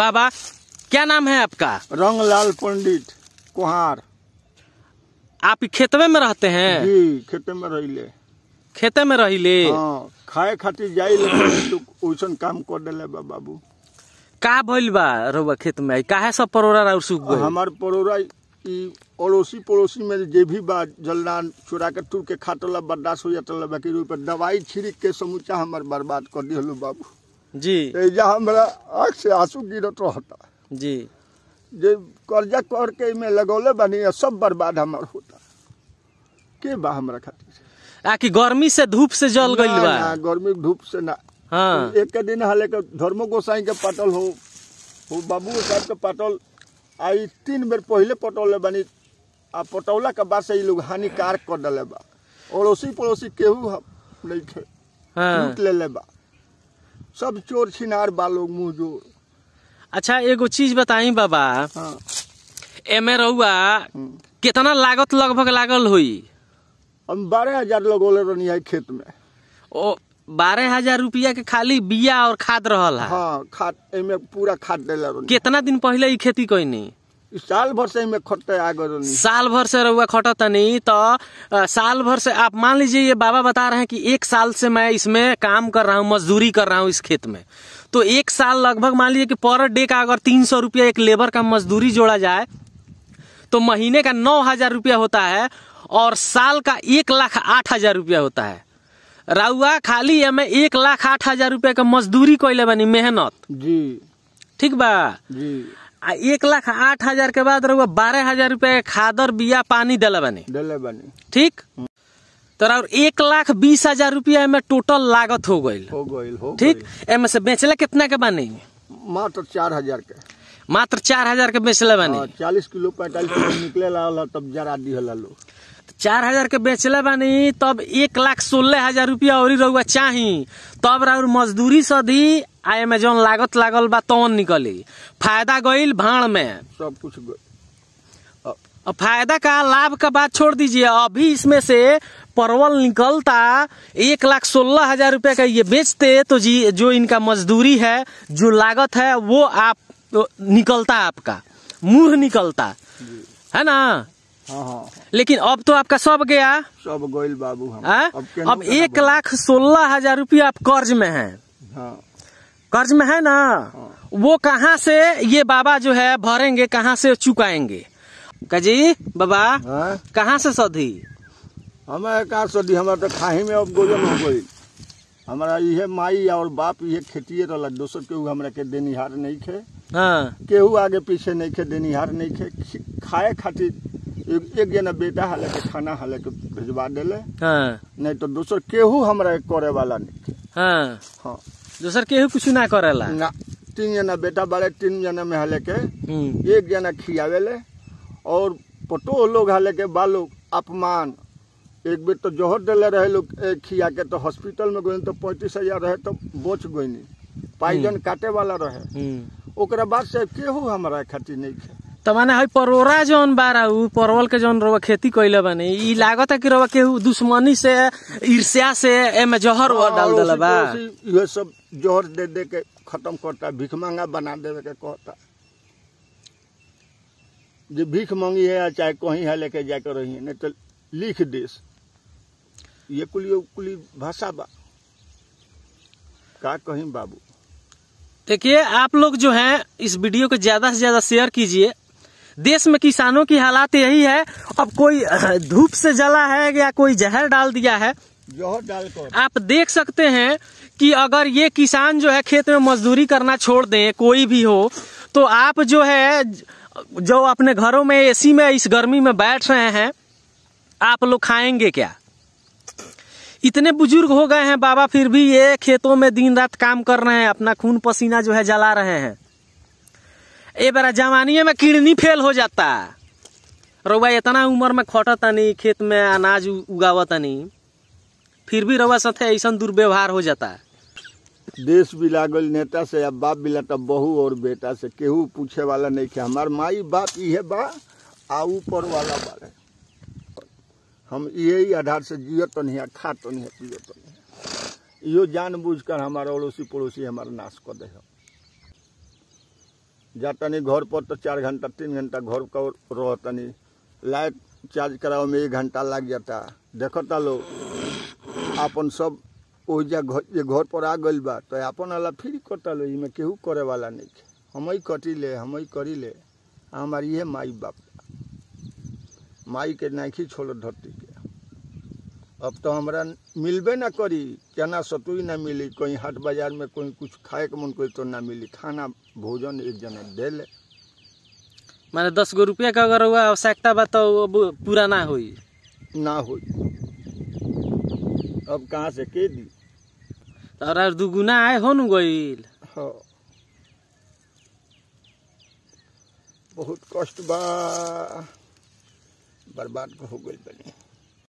बाबा क्या नाम है आपका रंगलाल पंडित कुहार आप खेतवे में रहते हैं जी खेते में ले खेते में रहिले हाँ, खाए खातिर जाई तो काम कर दिले बा बाबू का भइल बा रोबा खेत में काहे सब परोरा और सुख गई हमार परोरा ई अड़ोसी पड़ोसी में जे भी बा जलना चुरा के तुर के खाटला बर्दाश्त हो जाता बाकी दवाई छिड़क के समूचा हमार बर्बाद कर दिया बाबू जी एजा हमरा आँख से आंसू गिरत रहता जी जे कर्जा कर के लगौले बनी सब बर्बाद हमार होता के बा हमारा खातिर आ कि गर्मी से धूप से जल गई बा ना गर्मी धूप से ना हाँ। एक दिन हाले के धर्मो गोसाई के पटल हो हो बाबू साहब के पटल आई तीन बेर पहले पटौले बनी आ पटौला के बाद से लोग हानिकारक कर डले बा अड़ोसी पड़ोसी केहू नहीं थे हाँ। ले ले बा सब चोर छिनार बालो मुँह जोर अच्छा एगो चीज बताई बाबा हाँ। एमे रहुआ हाँ। कितना लागत लगभग लागल हुई हम बारह हजार लगोले रही है खेत में ओ बारह हजार रुपया के खाली बिया और खाद रहा हाँ, खाद एमे पूरा खाद देला कितना दिन पहले ये खेती कोई नहीं साल भर से में खटते आगे साल भर से रुआ खटता नहीं तो साल भर से आप मान लीजिए ये बाबा बता रहे हैं कि एक साल से मैं इसमें काम कर रहा हूँ मजदूरी कर रहा हूँ इस खेत में तो एक साल लगभग मान लीजिए कि पर डे का अगर तीन सौ रुपया एक लेबर का मजदूरी जोड़ा जाए तो महीने का नौ हजार रुपया होता है और साल का एक लाख आठ हजार रुपया होता है राउआ खाली है मैं एक लाख आठ हजार रुपया का मजदूरी कैले बनी मेहनत जी ठीक बा जी आ एक लाख आठ हजार के बाद रहुआ बारह हजार रूपया खादर बिया पानी दिला बने दिला बनी ठीक तो और एक लाख बीस हजार रूपया में टोटल लागत हो गई हो गई हो ठीक एम से बेचला कितना के बने मात्र चार हजार के मात्र चार हजार के बेचला बने हाँ, चालीस किलो पैंतालीस किलो निकले ला तब जरा दी लोग चार हजार के बेचले बानी तब एक लाख सोलह हजार रुपया और रुआ चाही तब राउर मजदूरी दी आ एमे जौन लागत लागल बा तवन निकली फायदा गई भाड़ में सब कुछ अब फायदा का लाभ का बात छोड़ दीजिए अभी इसमें से परवल निकलता एक लाख सोलह हजार रूपया का ये बेचते तो जी जो इनका मजदूरी है जो लागत है वो आप निकलता आपका मुंह निकलता है ना हाँ, हाँ। लेकिन अब तो आपका सब गया सब गोयल बाबू हाँ? अब, अब एक लाख सोलह हजार रूपया आप कर्ज में है हाँ। कर्ज में है ना वो कहाँ से ये बाबा जो है भरेंगे कहाँ से चुकाएंगे कजी बाबा कहाँ से सधी हमें सदी हमारा तो खाही में अब गोजन हो गई हमारा ये माई और बाप ये खेती रहा दोसर केहू हमारे के देनिहार नहीं खे हाँ। केहू आगे पीछे नहीं खे देनिहार नहीं खे खाए खातिर एक एक जना बेटा हाल के खाना हाल के भिजवा दिल हाँ। नहीं तो दूसर केहू हमारा करे वाला नहीं हाँ। हाँ। दूसर केहू कुछ ना ला ना तीन जना बेटा बड़े तीन जना में हाल के हम्म। एक जना ले और पटो लोग हाल के बालू अपमान एक बेर तो जोहर दिले रहे लोग खिया के तो हॉस्पिटल में गई तो पैंतीस हजार रहे तो बोच गई पाइजन हम्म। काटे वाला रहे हम्म। ओकरा बाद से केहू हमारा खाती नहीं खे तो माने हई परोरा जोन बारा उ परवल के जोन रवा खेती कइले बानी ई है कि रवा के दुश्मनी से ईर्ष्या से एमे जहर व डाल हाँ, देला बा ये सब जहर दे दे के खत्म करता भीख मांगा बना देवे के कहता जे भीख मांगी है चाहे कहीं है लेके जाके रही है नहीं तो लिख देश ये कुली कुली भाषा बा का कहीं बाबू देखिए आप लोग जो हैं इस वीडियो को ज़्यादा से ज़्यादा शेयर कीजिए देश में किसानों की हालात यही है अब कोई धूप से जला है या कोई जहर डाल दिया है जहर डाल आप देख सकते हैं कि अगर ये किसान जो है खेत में मजदूरी करना छोड़ दें कोई भी हो तो आप जो है जो अपने घरों में एसी में इस गर्मी में बैठ रहे हैं आप लोग खाएंगे क्या इतने बुजुर्ग हो गए हैं बाबा फिर भी ये खेतों में दिन रात काम कर रहे हैं अपना खून पसीना जो है जला रहे हैं ए बरा जवानी में किडनी फेल हो जाता रउआ इतना उम्र में खटतनी खेत में अनाज उगावतनी फिर भी रउआ साथे ऐसा दुर्व्यवहार हो जाता देश भी लागल नेता से या बाप भी तब बहू और बेटा से केहू पूछे वाला नहीं क्या हमार माई बाप ये बा आ ऊपर वाला बारे हम ही आधार से जियो तो नहीं खा तो नहीं पियो तो नहीं यो बुझ कर हमारा अड़ोसी पड़ोसी हमारा नाश कर दे जातनी घर पर तो चार घंटा तीन घंटा घर का रहतनी लाइट चार्ज कराओ में एक घंटा लग जाता देखता लोग अपन सब ओहिजा घर घर पर आ गई बा तो अपन अला फिर करता लो इमें केहू करे वाला नहीं है हम ही कटी ले हम ही करी ले हमारे ये माई बाप माई के नाखी छोड़ धरती अब तो हमरा मिलबे ना करी केना सतु ना मिली कहीं हाट बाजार में कोई कुछ खाए के मन कोई तो ना मिली खाना भोजन एक जना दे ले माने दस गो रुपया का अगर आवश्यकता बा तो पूरा ना हो ना हो अब कहाँ से के दी और तो दुगुना आए हो नु गईल हाँ बहुत कष्ट बा बर्बाद हो गई बनी